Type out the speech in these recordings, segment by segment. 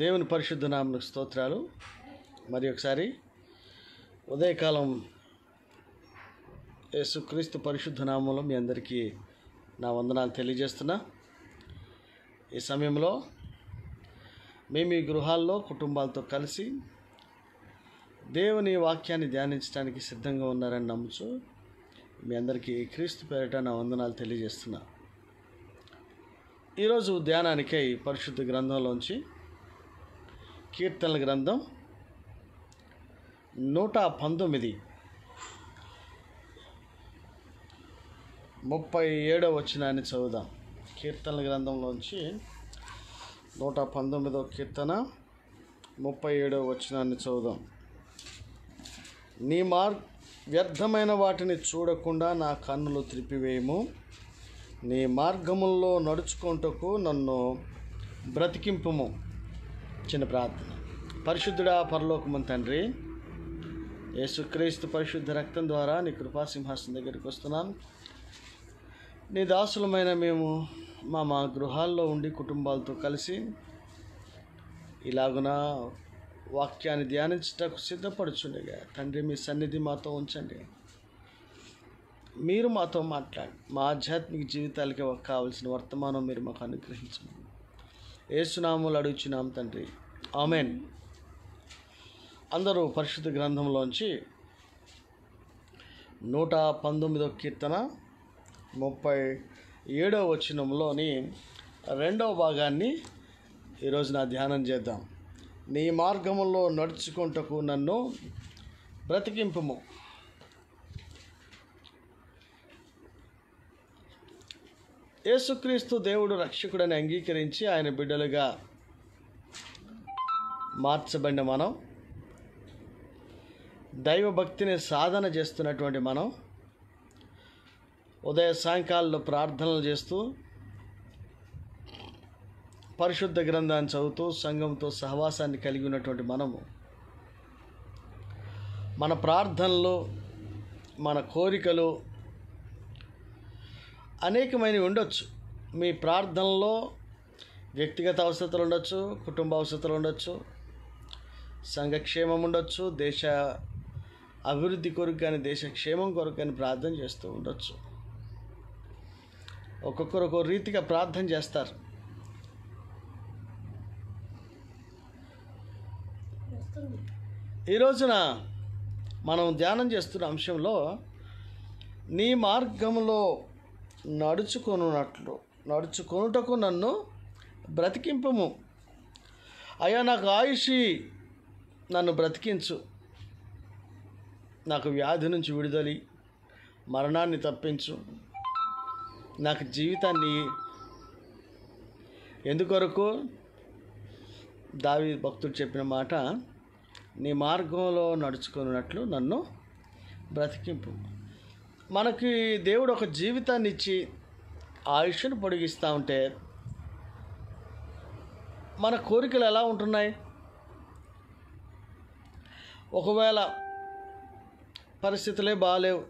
దేవుని పరిశుద్ధ నామకు స్తోత్రాలు మరి ఒకసారి ఉదయకాలం యేసుక్రీస్తు పరిశుద్ధ నామంలో మీ అందరికీ నా వందనాలు తెలియజేస్తున్నా ఈ సమయంలో మేము ఈ గృహాల్లో కుటుంబాలతో కలిసి దేవుని వాక్యాన్ని ధ్యానించడానికి సిద్ధంగా ఉన్నారని నమ్ముచు మీ అందరికీ క్రీస్తు పేరిట నా వందనాలు తెలియజేస్తున్నా ఈరోజు ధ్యానానికై పరిశుద్ధ గ్రంథంలోంచి కీర్తనల గ్రంథం నూట పంతొమ్మిది ముప్పై ఏడవ వచ్చినాన్ని చదువుదాం కీర్తనల గ్రంథంలోంచి నూట పంతొమ్మిదవ కీర్తన ముప్పై ఏడవ వచ్చినాన్ని చదువుదాం నీ మార్ వ్యర్థమైన వాటిని చూడకుండా నా కన్నులు త్రిప్పివేయము నీ మార్గముల్లో నడుచుకుంటకు నన్ను బ్రతికింపుము చిన్న ప్రార్థన పరిశుద్ధుడా పరలోకమం తండ్రి యేసుక్రీస్తు పరిశుద్ధ రక్తం ద్వారా నీ కృపాసింహాసనం దగ్గరికి వస్తున్నాను నీ దాసులమైన మేము మా మా గృహాల్లో ఉండి కుటుంబాలతో కలిసి ఇలాగున వాక్యాన్ని ధ్యానించటకు సిద్ధపడుచుండగా తండ్రి మీ సన్నిధి మాతో ఉంచండి మీరు మాతో మాట్లాడి మా ఆధ్యాత్మిక జీవితాలకి కావలసిన వర్తమానం మీరు మాకు అనుగ్రహించండి ఏసునాములు అడుగుచున్నాం తండ్రి ఆమెన్ అందరూ పరిశుద్ధ గ్రంథంలోంచి నూట పంతొమ్మిదో కీర్తన ముప్పై ఏడవ వచనంలోని రెండవ భాగాన్ని ఈరోజు నా ధ్యానం చేద్దాం నీ మార్గంలో నడుచుకుంటకు నన్ను బ్రతికింపుము యేసుక్రీస్తు దేవుడు రక్షకుడని అంగీకరించి ఆయన బిడ్డలుగా మార్చబడిన మనం దైవభక్తిని సాధన చేస్తున్నటువంటి మనం ఉదయ సాయంకాలంలో ప్రార్థనలు చేస్తూ పరిశుద్ధ గ్రంథాన్ని చదువుతూ సంఘంతో సహవాసాన్ని కలిగి ఉన్నటువంటి మనము మన ప్రార్థనలు మన కోరికలు అనేకమైనవి ఉండొచ్చు మీ ప్రార్థనలో వ్యక్తిగత అవసరతలు ఉండొచ్చు కుటుంబ అవసరతలు ఉండొచ్చు సంఘక్షేమం ఉండొచ్చు దేశ అభివృద్ధి కొరకు కానీ దేశ క్షేమం కొరకు కానీ ప్రార్థన చేస్తూ ఉండొచ్చు ఒక్కొక్కరు ఒక్కొక్క రీతిగా ప్రార్థన చేస్తారు ఈరోజున మనం ధ్యానం చేస్తున్న అంశంలో నీ మార్గంలో నడుచుకొనున్నట్లు నడుచుకొనుటకు నన్ను బ్రతికింపము అయ్యా నాకు ఆయుషి నన్ను బ్రతికించు నాకు వ్యాధి నుంచి విడుదలి మరణాన్ని తప్పించు నాకు జీవితాన్ని ఎందుకొరకు దావి భక్తుడు చెప్పిన మాట నీ మార్గంలో నడుచుకున్నట్లు నన్ను బ్రతికింపు మనకి దేవుడు ఒక జీవితాన్ని ఇచ్చి ఆయుష్ను పొడిగిస్తూ ఉంటే మన కోరికలు ఎలా ఉంటున్నాయి ఒకవేళ పరిస్థితులే బాగాలేవు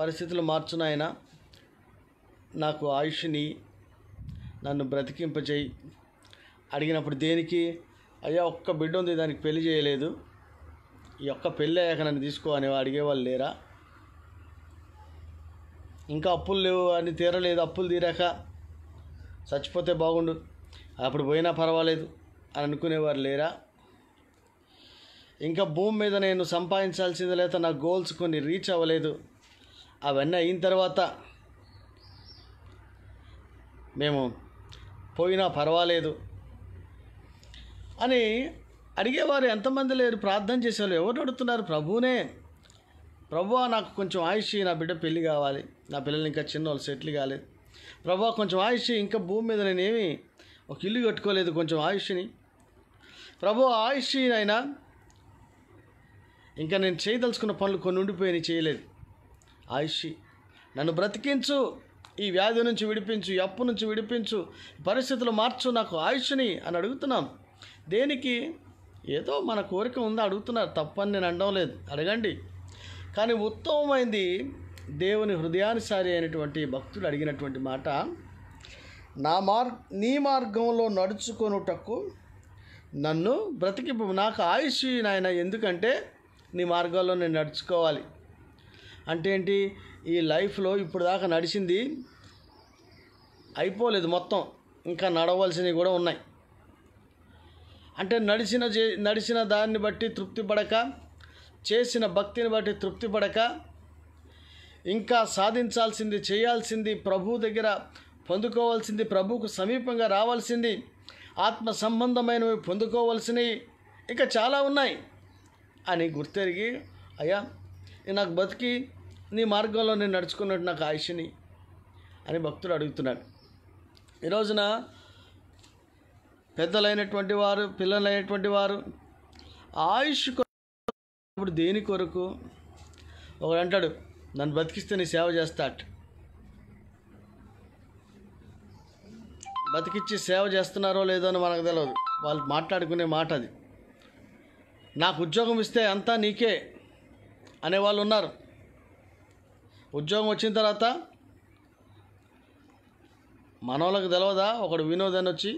పరిస్థితులు మార్చునాయన నాకు ఆయుష్ని నన్ను బ్రతికింపజేయి అడిగినప్పుడు దేనికి అయ్యా ఒక్క బిడ్డ ఉంది దానికి పెళ్లి చేయలేదు ఈ ఒక్క పెళ్ళి అయ్యాక నన్ను తీసుకో అనే అడిగేవాళ్ళు లేరా ఇంకా అప్పులు లేవు అని తీరలేదు అప్పులు తీరాక చచ్చిపోతే బాగుండు అప్పుడు పోయినా పర్వాలేదు అని అనుకునేవారు లేరా ఇంకా భూమి మీద నేను సంపాదించాల్సింది లేదా నా గోల్స్ కొన్ని రీచ్ అవ్వలేదు అవన్నీ అయిన తర్వాత మేము పోయినా పర్వాలేదు అని అడిగేవారు ఎంతమంది లేరు ప్రార్థన చేసేవాళ్ళు ఎవరు అడుగుతున్నారు ప్రభువునే ప్రభు నాకు కొంచెం ఆయుష్ నా బిడ్డ పెళ్ళి కావాలి నా పిల్లలు ఇంకా వాళ్ళు సెటిల్ కాలేదు ప్రభు కొంచెం ఆయుష్ ఇంకా భూమి మీద నేనేమి ఒక ఇల్లు కట్టుకోలేదు కొంచెం ఆయుష్ని ప్రభు ఆయుష్ అయినా ఇంకా నేను చేయదలుచుకున్న పనులు కొన్ని ఉండిపోయి చేయలేదు ఆయుష్ నన్ను బ్రతికించు ఈ వ్యాధి నుంచి విడిపించు అప్పు నుంచి విడిపించు పరిస్థితులు మార్చు నాకు ఆయుష్ని అని అడుగుతున్నాం దేనికి ఏదో మన కోరిక ఉందా అడుగుతున్నారు తప్పని నేను అనడం లేదు అడగండి కానీ ఉత్తమమైంది దేవుని హృదయానుసారి అయినటువంటి భక్తులు అడిగినటువంటి మాట నా మార్ నీ మార్గంలో నడుచుకొనుటకు నన్ను బ్రతికి నాకు ఆయుష్ నాయన ఎందుకంటే నీ మార్గాల్లో నేను నడుచుకోవాలి అంటే ఏంటి ఈ లైఫ్లో ఇప్పుడు దాకా నడిచింది అయిపోలేదు మొత్తం ఇంకా నడవలసినవి కూడా ఉన్నాయి అంటే నడిచిన నడిచిన దాన్ని బట్టి తృప్తి పడక చేసిన భక్తిని బట్టి తృప్తి పడక ఇంకా సాధించాల్సింది చేయాల్సింది ప్రభు దగ్గర పొందుకోవాల్సింది ప్రభుకు సమీపంగా రావాల్సింది ఆత్మ సంబంధమైనవి పొందుకోవాల్సినవి ఇంకా చాలా ఉన్నాయి అని గుర్తెరిగి అయ్యా నాకు బతికి నీ మార్గంలో నేను నడుచుకున్నట్టు నాకు ఆయుషిని అని భక్తుడు అడుగుతున్నాడు ఈ రోజున పెద్దలైనటువంటి వారు పిల్లలైనటువంటి వారు ఆయుష్ ఇప్పుడు దేని కొరకు ఒకడు అంటాడు నన్ను బతికిస్తే నీ సేవ చేస్తాట బతికిచ్చి సేవ చేస్తున్నారో లేదో అని మనకు తెలియదు వాళ్ళు మాట్లాడుకునే మాట అది నాకు ఉద్యోగం ఇస్తే అంతా నీకే అనేవాళ్ళు ఉన్నారు ఉద్యోగం వచ్చిన తర్వాత మనోళ్ళకి తెలియదా ఒకడు వినోదని వచ్చి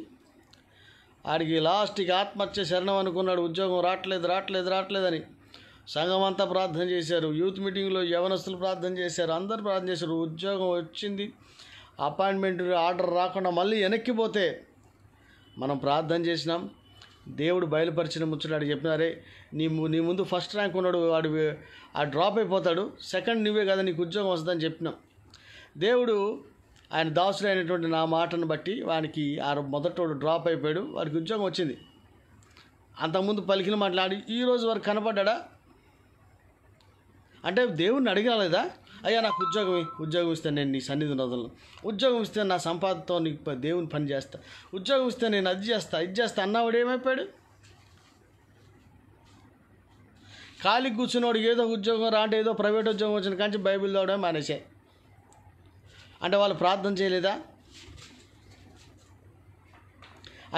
ఆడికి లాస్ట్కి ఆత్మహత్య శరణం అనుకున్నాడు ఉద్యోగం రావట్లేదు రావట్లేదు రావట్లేదని సంఘం అంతా ప్రార్థన చేశారు యూత్ మీటింగ్లో యవనస్తులు ప్రార్థన చేశారు అందరు ప్రార్థన చేశారు ఉద్యోగం వచ్చింది అపాయింట్మెంట్ ఆర్డర్ రాకుండా మళ్ళీ వెనక్కిపోతే మనం ప్రార్థన చేసినాం దేవుడు బయలుపరిచిన ముచ్చడాడు చెప్పినారే నీ నీ ముందు ఫస్ట్ ర్యాంక్ ఉన్నాడు వాడు ఆ డ్రాప్ అయిపోతాడు సెకండ్ నువ్వే కదా నీకు ఉద్యోగం వస్తుందని చెప్పినాం దేవుడు ఆయన దాసుడైనటువంటి నా మాటను బట్టి వానికి ఆ మొదటోడు డ్రాప్ అయిపోయాడు వాడికి ఉద్యోగం వచ్చింది అంతకుముందు పలికిన మాట్లాడి ఈ రోజు వరకు కనపడ్డా అంటే దేవుడిని అడగాలేదా అయ్యా నాకు ఉద్యోగం ఉద్యోగం ఇస్తే నేను నీ సన్నిధి నదులను ఉద్యోగం ఇస్తే నా సంపాదనతో నీకు దేవుని పని చేస్తా ఉద్యోగం ఇస్తే నేను అది చేస్తా ఇది చేస్తా అన్నవాడు ఏమైపోయాడు ఖాళీ కూర్చున్నవాడు ఏదో ఉద్యోగం అంటే ఏదో ప్రైవేట్ ఉద్యోగం వచ్చిన కానీ బైబిల్ తోడే మానేసే అంటే వాళ్ళు ప్రార్థన చేయలేదా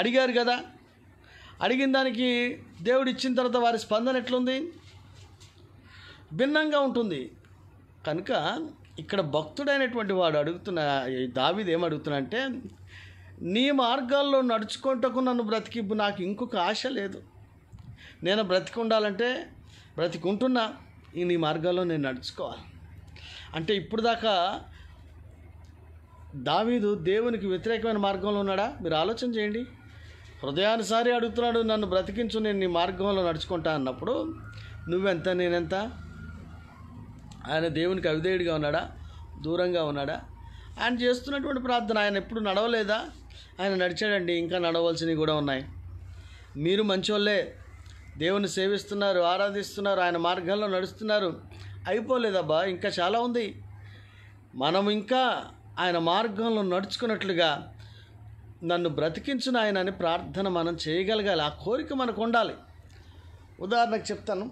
అడిగారు కదా అడిగిన దానికి దేవుడు ఇచ్చిన తర్వాత వారి స్పందన ఎట్లుంది భిన్నంగా ఉంటుంది కనుక ఇక్కడ భక్తుడైనటువంటి వాడు అడుగుతున్న దావిది ఏమడుగుతున్నా అంటే నీ మార్గాల్లో నడుచుకుంటకు నన్ను బ్రతికి నాకు ఇంకొక ఆశ లేదు నేను బ్రతికి ఉండాలంటే బ్రతికుంటున్నా నీ మార్గాల్లో నేను నడుచుకోవాలి అంటే ఇప్పుడు దాకా దావీదు దేవునికి వ్యతిరేకమైన మార్గంలో ఉన్నాడా మీరు ఆలోచన చేయండి హృదయానుసారి అడుగుతున్నాడు నన్ను బ్రతికించు నేను నీ మార్గంలో నడుచుకుంటా అన్నప్పుడు నువ్వెంత నేనెంత ఆయన దేవునికి అవిధేయుడిగా ఉన్నాడా దూరంగా ఉన్నాడా ఆయన చేస్తున్నటువంటి ప్రార్థన ఆయన ఎప్పుడు నడవలేదా ఆయన నడిచాడండి ఇంకా నడవలసినవి కూడా ఉన్నాయి మీరు మంచోళ్ళే దేవుని సేవిస్తున్నారు ఆరాధిస్తున్నారు ఆయన మార్గంలో నడుస్తున్నారు అయిపోలేదబ్బా ఇంకా చాలా ఉంది మనం ఇంకా ఆయన మార్గంలో నడుచుకున్నట్లుగా నన్ను బ్రతికించిన ఆయన అని ప్రార్థన మనం చేయగలగాలి ఆ కోరిక మనకు ఉండాలి ఉదాహరణకు చెప్తాను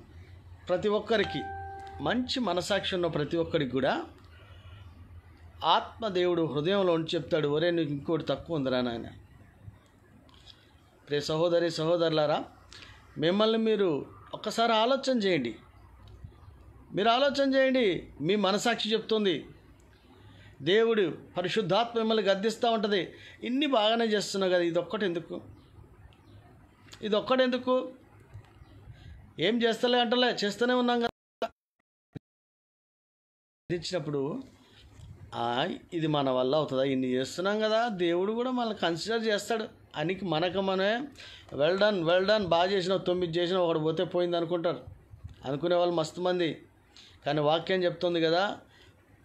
ప్రతి ఒక్కరికి మంచి మనసాక్షి ఉన్న ప్రతి ఒక్కరికి కూడా ఆత్మదేవుడు హృదయంలో ఉండి చెప్తాడు ఒరే నీకు ఇంకోటి తక్కువ ఉందిరా నాయన ప్రే సహోదరి సహోదరులారా మిమ్మల్ని మీరు ఒక్కసారి ఆలోచన చేయండి మీరు ఆలోచన చేయండి మీ మనసాక్షి చెప్తుంది దేవుడు పరిశుద్ధాత్మ మిమ్మల్ని గద్దిస్తూ ఉంటుంది ఇన్ని బాగానే చేస్తున్నావు కదా ఇదొక్కటి ఎందుకు ఇది ఒక్కటెందుకు ఏం చేస్తలే అంటలే చేస్తూనే ఉన్నాం కదా తెచ్చినప్పుడు ఇది మన వల్ల అవుతుందా ఇన్ని చేస్తున్నాం కదా దేవుడు కూడా మనల్ని కన్సిడర్ చేస్తాడు అని మనకు మనమే వెల్ డన్ వెల్ డన్ బాగా చేసిన తొమ్మిది చేసిన ఒకడు పోతే పోయింది అనుకుంటారు అనుకునే వాళ్ళు మస్తు మంది కానీ వాక్యం చెప్తుంది కదా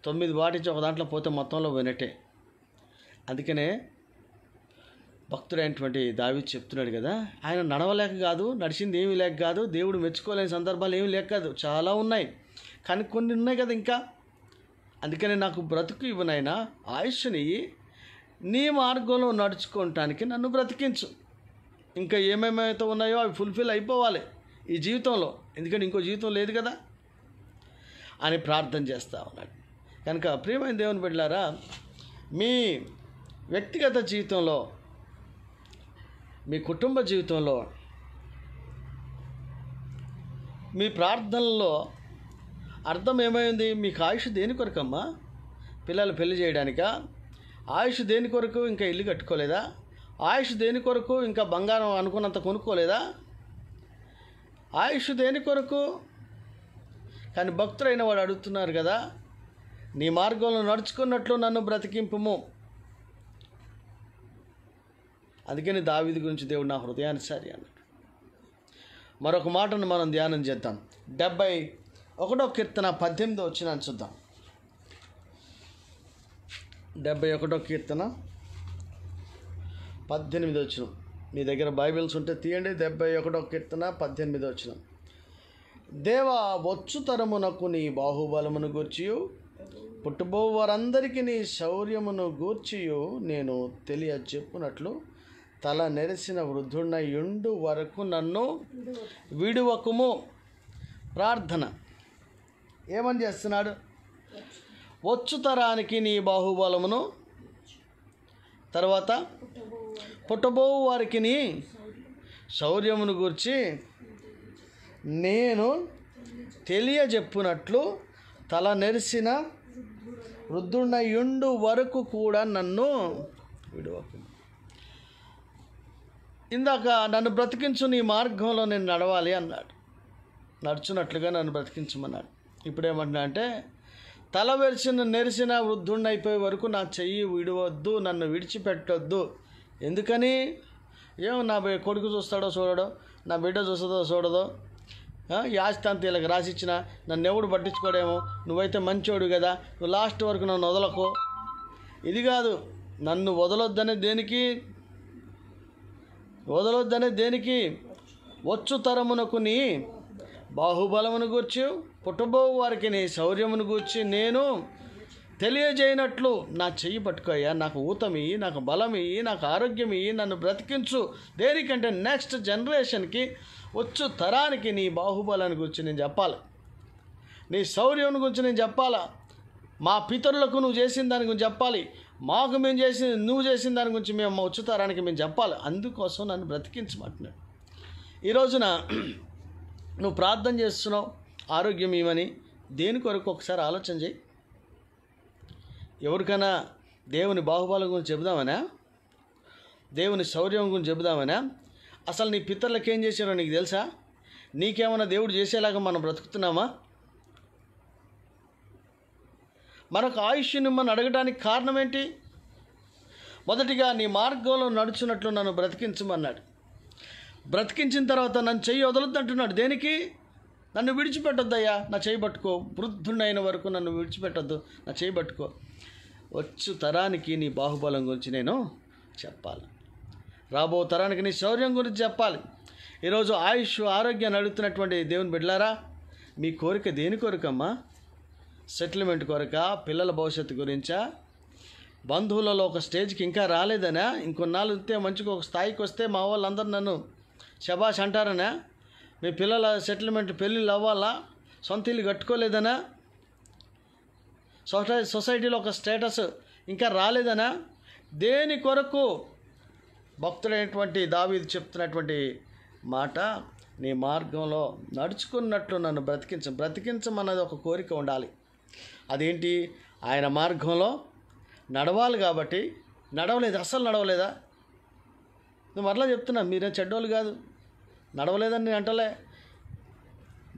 తొమ్మిది పాటించి ఒక దాంట్లో పోతే మొత్తంలో పోయినట్టే అందుకనే భక్తుడైనటువంటి దావి చెప్తున్నాడు కదా ఆయన నడవలేక కాదు నడిచింది ఏమీ లేక కాదు దేవుడు మెచ్చుకోలేని సందర్భాలు ఏమీ లేక కాదు చాలా ఉన్నాయి కానీ కొన్ని ఉన్నాయి కదా ఇంకా అందుకని నాకు బ్రతుకు ఇవ్వనైనా ఆయుష్ని నీ మార్గంలో నడుచుకోవటానికి నన్ను బ్రతికించు ఇంకా ఏమేమైతే ఉన్నాయో అవి ఫుల్ఫిల్ అయిపోవాలి ఈ జీవితంలో ఎందుకంటే ఇంకో జీవితం లేదు కదా అని ప్రార్థన చేస్తూ ఉన్నాడు కనుక ప్రియమైన దేవుని బిడ్డారా మీ వ్యక్తిగత జీవితంలో మీ కుటుంబ జీవితంలో మీ ప్రార్థనలో అర్థం ఏమైంది మీకు ఆయుష్ దేని కొరకమ్మా పిల్లలు పెళ్లి చేయడానికా ఆయుష్ దేని కొరకు ఇంకా ఇల్లు కట్టుకోలేదా ఆయుష్ దేని కొరకు ఇంకా బంగారం అనుకున్నంత కొనుక్కోలేదా ఆయుష్ దేని కొరకు కానీ భక్తులైన వాడు అడుగుతున్నారు కదా నీ మార్గంలో నడుచుకున్నట్లు నన్ను బ్రతికింపుము అందుకని దావిది గురించి దేవుడు నా హృదయాన్ని సరే అన్నాడు మరొక మాటను మనం ధ్యానం చేద్దాం డెబ్బై ఒకటో కీర్తన పద్దెనిమిది వచ్చిన చూద్దాం డెబ్బై ఒకటో కీర్తన పద్దెనిమిది వచ్చిన మీ దగ్గర బైబిల్స్ ఉంటే తీయండి డెబ్బై ఒకటో కీర్తన పద్దెనిమిది వచ్చిన దేవా వచ్చు తరమునకు నీ బాహుబలమును గూర్చియు పుట్టుబో వారందరికీ నీ శౌర్యమును గూర్చియు నేను చెప్పునట్లు తల నెరిసిన వృద్ధున్న ఎండు వరకు నన్ను విడువకుము ప్రార్థన ఏమని చేస్తున్నాడు వచ్చు తరానికి నీ బాహుబలమును తర్వాత పుట్టబో వారికి నీ శౌర్యమును గురించి నేను తెలియజెప్పునట్లు తల నెరిసిన వృద్ధుండయుండు వరకు కూడా నన్ను విడవకు ఇందాక నన్ను బ్రతికించు నీ మార్గంలో నేను నడవాలి అన్నాడు నడుచున్నట్లుగా నన్ను బ్రతికించమన్నాడు ఇప్పుడు ఏమంటున్నా అంటే తల వెరిచిన నెరిసిన అయిపోయే వరకు నా చెయ్యి విడవద్దు నన్ను విడిచిపెట్టొద్దు ఎందుకని ఏమో నా కొడుకు చూస్తాడో చూడడో నా బిడ్డ చూస్తుందో చూడదో యాచితాంతి వీళ్ళకి రాసిచ్చిన నన్ను ఎవడు పట్టించుకోడేమో నువ్వైతే మంచోడు కదా నువ్వు లాస్ట్ వరకు నన్ను వదలకు ఇది కాదు నన్ను వదలొద్దనే దేనికి వదలొద్దనే దేనికి వచ్చు తరమునకు నీ బాహుబలమును గూర్చి పుట్టబో వారికి నీ శౌర్యమును గూర్చి నేను తెలియజేయనట్లు నా చెయ్యి పట్టుకోయ్యా నాకు ఊతమి నాకు బలమి నాకు ఆరోగ్యమి నన్ను బ్రతికించు దేనికంటే నెక్స్ట్ జనరేషన్కి వచ్చు తరానికి నీ బాహుబలాన్ని గురించి నేను చెప్పాలి నీ శౌర్యం గురించి నేను చెప్పాలా మా పితరులకు నువ్వు చేసిన దాని గురించి చెప్పాలి మాకు మేము చేసిన నువ్వు చేసిన దాని గురించి మేము తరానికి మేము చెప్పాలి అందుకోసం నన్ను బ్రతికించమంటున్నాడు ఈ రోజున నువ్వు ప్రార్థన చేస్తున్నావు ఆరోగ్యం ఇవ్వని దేని కొరకు ఒకసారి ఆలోచన చేయి ఎవరికైనా దేవుని బాహుబలం గురించి చెబుదామనా దేవుని శౌర్యం గురించి చెబుదామనా అసలు నీ పితరులకు ఏం చేశారో నీకు తెలుసా నీకేమైనా దేవుడు చేసేలాగా మనం బ్రతుకుతున్నామా మనకు ఆయుష్యుని మనం అడగడానికి కారణం ఏంటి మొదటిగా నీ మార్గంలో నడుచున్నట్లు నన్ను బ్రతికించమన్నాడు బ్రతికించిన తర్వాత నన్ను చెయ్యి వదలొద్దంటున్నాడు దేనికి నన్ను విడిచిపెట్టొద్దయ్యా నా చేయి పట్టుకో వృద్ధుడైన వరకు నన్ను విడిచిపెట్టొద్దు నా చేయి పట్టుకో వచ్చు తరానికి నీ బాహుబలం గురించి నేను చెప్పాలి రాబో తరానికి నీ శౌర్యం గురించి చెప్పాలి ఈరోజు ఆయుష్ ఆరోగ్యాన్ని అడుగుతున్నటువంటి దేవుని బిడ్డలారా మీ కోరిక దేని కోరికమ్మా సెటిల్మెంట్ కోరిక పిల్లల భవిష్యత్తు గురించా బంధువులలో ఒక స్టేజ్కి ఇంకా రాలేదనా ఇంకొన్నాళ్ళు ఉంటే మంచిగా ఒక స్థాయికి వస్తే మా వాళ్ళందరూ నన్ను శబాష్ అంటారనా మీ పిల్లల సెటిల్మెంట్ పెళ్ళిళ్ళు అవ్వాలా సొంత ఇల్లు కట్టుకోలేదనా సొసై సొసైటీలో ఒక స్టేటస్ ఇంకా రాలేదనా దేని కొరకు భక్తుడైనటువంటి దావీది చెప్తున్నటువంటి మాట నీ మార్గంలో నడుచుకున్నట్లు నన్ను బ్రతికించ బ్రతికించమన్నది ఒక కోరిక ఉండాలి అదేంటి ఆయన మార్గంలో నడవాలి కాబట్టి నడవలేదు అస్సలు నడవలేదా నువ్వు మరలా చెప్తున్నా మీరేం చెడ్డోళ్ళు కాదు నడవలేదని నేను అంటలే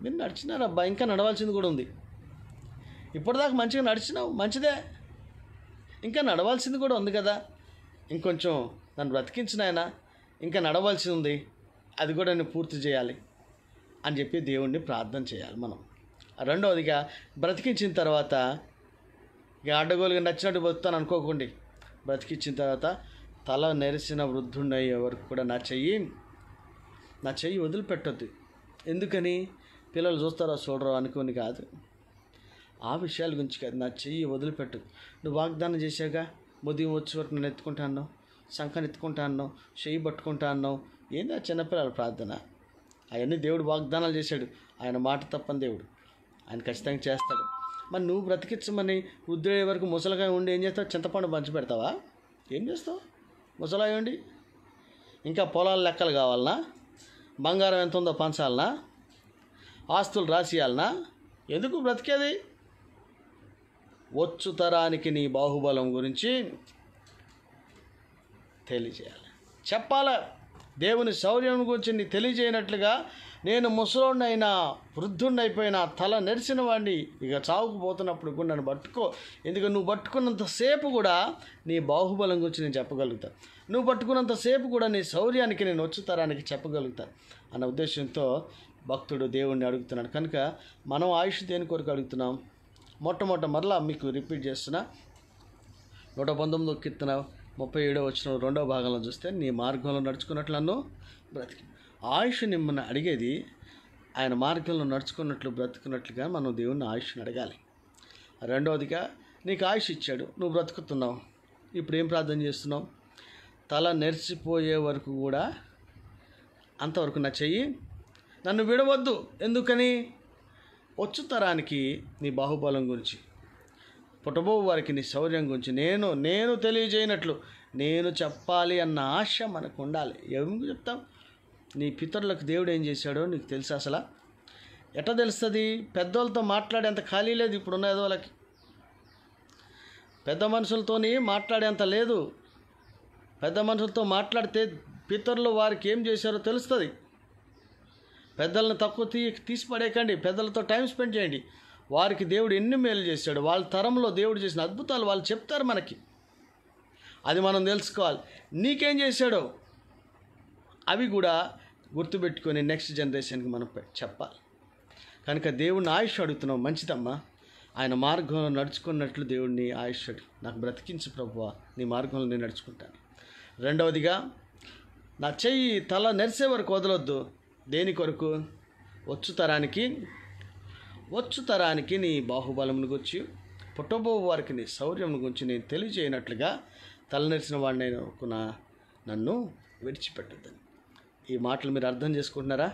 మీరు నడిచినారబ్బా ఇంకా నడవాల్సింది కూడా ఉంది ఇప్పటిదాకా మంచిగా నడిచినావు మంచిదే ఇంకా నడవాల్సింది కూడా ఉంది కదా ఇంకొంచెం నన్ను బ్రతికించినాయన ఇంకా నడవాల్సింది ఉంది అది కూడా నేను పూర్తి చేయాలి అని చెప్పి దేవుణ్ణి ప్రార్థన చేయాలి మనం రెండవదిగా బ్రతికించిన తర్వాత ఇక అడ్డగోలుగా నచ్చినట్టు బతుతాను అనుకోకండి బ్రతికించిన తర్వాత తల నెరిసిన అయ్యే వరకు కూడా నా చెయ్యి నా చెయ్యి వదిలిపెట్టద్దు ఎందుకని పిల్లలు చూస్తారా చూడరా అనుకుని కాదు ఆ విషయాల గురించి కాదు నా చెయ్యి వదిలిపెట్టు నువ్వు వాగ్దానం చేశాగా ఉదయం వచ్చే వరకు నేను ఎత్తుకుంటా అన్నావు శంఖను ఎత్తుకుంటా అన్నావు చెయ్యి పట్టుకుంటా అన్నావు ఏంది ఆ చిన్నపిల్లల ప్రార్థన అవన్నీ దేవుడు వాగ్దానాలు చేశాడు ఆయన మాట తప్పని దేవుడు ఆయన ఖచ్చితంగా చేస్తాడు మరి నువ్వు బ్రతికించమని వృద్ధుడే వరకు ముసలిగా ఉండి ఏం చేస్తావు చింతపండు పంచి పెడతావా ఏం చేస్తావు ముసలాయండి ఇంకా పొలాల లెక్కలు కావాలనా బంగారం ఎంత ఉందో పంచాలనా ఆస్తులు రాసియాలనా ఎందుకు బ్రతికేది వచ్చు తరానికి నీ బాహుబలం గురించి తెలియజేయాలి చెప్పాలి దేవుని శౌర్యం గురించి నీ తెలియజేయనట్లుగా నేను ముసలోడినైనా వృద్ధుడినైపోయినా తల నెరిసిన వాడిని ఇక చావుకు పోతున్నప్పుడు కూడా నన్ను పట్టుకో ఎందుకంటే నువ్వు పట్టుకున్నంతసేపు కూడా నీ బాహుబలం గురించి నేను చెప్పగలుగుతాను నువ్వు పట్టుకున్నంతసేపు కూడా నీ శౌర్యానికి నేను వచ్చుతారానికి చెప్పగలుగుతాను అన్న ఉద్దేశంతో భక్తుడు దేవుణ్ణి అడుగుతున్నాడు కనుక మనం ఆయుష్ దేని కొరకు అడుగుతున్నాం మొట్టమొదట మరలా మీకు రిపీట్ చేస్తున్నా నూట పంతొమ్మిది కిత్తున ముప్పై ఏడో వచ్చిన రెండవ భాగంలో చూస్తే నీ మార్గంలో నడుచుకున్నట్లు నన్ను బ్రతికి ఆయుష్ నిమ్మని అడిగేది ఆయన మార్గంలో నడుచుకున్నట్లు బ్రతుకున్నట్లుగా మనం దేవుని ఆయుష్ని అడగాలి రెండవదిగా నీకు ఆయుష్ ఇచ్చాడు నువ్వు బ్రతుకుతున్నావు ఇప్పుడు ఏం ప్రార్థన చేస్తున్నావు తల నెరిచిపోయే వరకు కూడా అంతవరకు నా చెయ్యి నన్ను విడవద్దు ఎందుకని వచ్చు తరానికి నీ బాహుబలం గురించి పుట్టబోవు వారికి నీ శౌర్యం గురించి నేను నేను తెలియజేయనట్లు నేను చెప్పాలి అన్న ఆశ మనకు ఉండాలి ఎందుకు చెప్తాం నీ పితరులకు దేవుడు ఏం చేశాడో నీకు తెలుసు అసలు ఎట తెలుస్తుంది పెద్దోళ్ళతో మాట్లాడేంత ఖాళీ లేదు ఇప్పుడు ఇప్పుడున్న వాళ్ళకి పెద్ద మనుషులతోని మాట్లాడేంత లేదు పెద్ద మనుషులతో మాట్లాడితే పితరులు వారికి ఏం చేశారో తెలుస్తుంది పెద్దలను తక్కువ తీ తీసి పడేయకండి పెద్దలతో టైం స్పెండ్ చేయండి వారికి దేవుడు ఎన్ని మేలు చేశాడు వాళ్ళ తరంలో దేవుడు చేసిన అద్భుతాలు వాళ్ళు చెప్తారు మనకి అది మనం తెలుసుకోవాలి నీకేం చేశాడో అవి కూడా గుర్తుపెట్టుకొని నెక్స్ట్ జనరేషన్కి మనం చెప్పాలి కనుక దేవుడిని ఆయుష్ అడుగుతున్నాం మంచిదమ్మా ఆయన మార్గంలో నడుచుకున్నట్లు దేవుడిని ఆయుష్ నాకు బ్రతికించు ప్రభువా నీ మార్గంలో నేను నడుచుకుంటాను రెండవదిగా నా చెయ్యి తల నెరిసే వరకు వదలొద్దు దేని కొరకు వచ్చు తరానికి వచ్చు తరానికి నీ బాహుబలమును గురించి పుట్టబో వారికి నీ శౌర్యమును గురించి నేను తెలియజేయనట్లుగా వాడిని ఒకన నన్ను విడిచిపెట్టద్దని ఈ మాటలు మీరు అర్థం చేసుకుంటున్నారా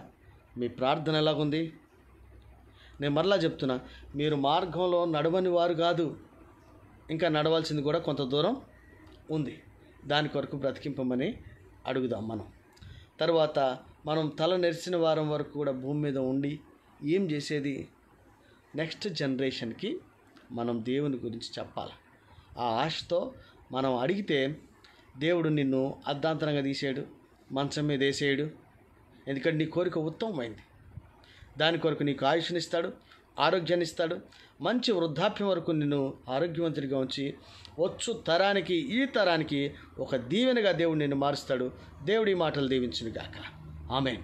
మీ ప్రార్థన ఎలాగుంది నేను మరలా చెప్తున్నా మీరు మార్గంలో నడవని వారు కాదు ఇంకా నడవాల్సింది కూడా కొంత దూరం ఉంది దాని కొరకు బ్రతికింపమని అడుగుదాం మనం తర్వాత మనం తల నెరిసిన వారం వరకు కూడా భూమి మీద ఉండి ఏం చేసేది నెక్స్ట్ జనరేషన్కి మనం దేవుని గురించి చెప్పాలి ఆ ఆశతో మనం అడిగితే దేవుడు నిన్ను అర్ధాంతరంగా తీసేయడు మంచం మీద వేసేయడు ఎందుకంటే నీ కోరిక ఉత్తమమైంది దాని కొరకు నీకు ఇస్తాడు ఆరోగ్యాన్ని ఇస్తాడు మంచి వృద్ధాప్యం వరకు నిన్ను ఆరోగ్యవంతుడిగా ఉంచి వచ్చు తరానికి ఈ తరానికి ఒక దీవెనగా దేవుడు నిన్ను మారుస్తాడు దేవుడి మాటలు కాక ఆమె